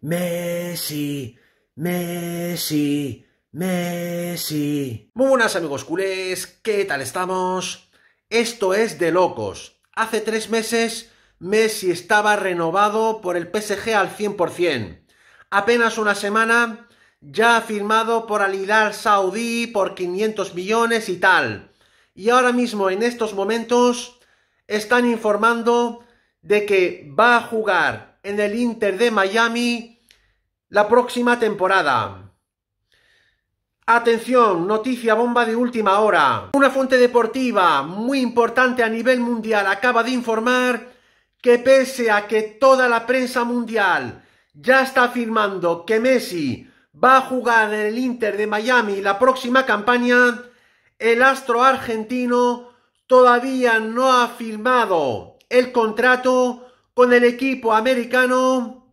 Messi, Messi, Messi. Muy buenas amigos culés, ¿qué tal estamos? Esto es de locos. Hace tres meses Messi estaba renovado por el PSG al 100%. Apenas una semana ya firmado por Al Hilal Saudí por 500 millones y tal. Y ahora mismo en estos momentos están informando de que va a jugar en el Inter de Miami la próxima temporada. Atención, noticia bomba de última hora. Una fuente deportiva muy importante a nivel mundial acaba de informar que pese a que toda la prensa mundial ya está afirmando que Messi va a jugar en el Inter de Miami la próxima campaña, el astro argentino todavía no ha firmado el contrato con el equipo americano,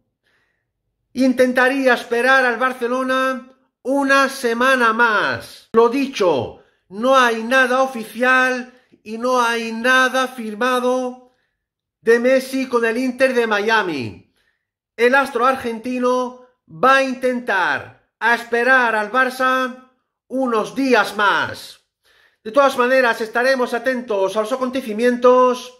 intentaría esperar al Barcelona una semana más. Lo dicho, no hay nada oficial y no hay nada firmado de Messi con el Inter de Miami. El astro argentino va a intentar a esperar al Barça unos días más. De todas maneras, estaremos atentos a los acontecimientos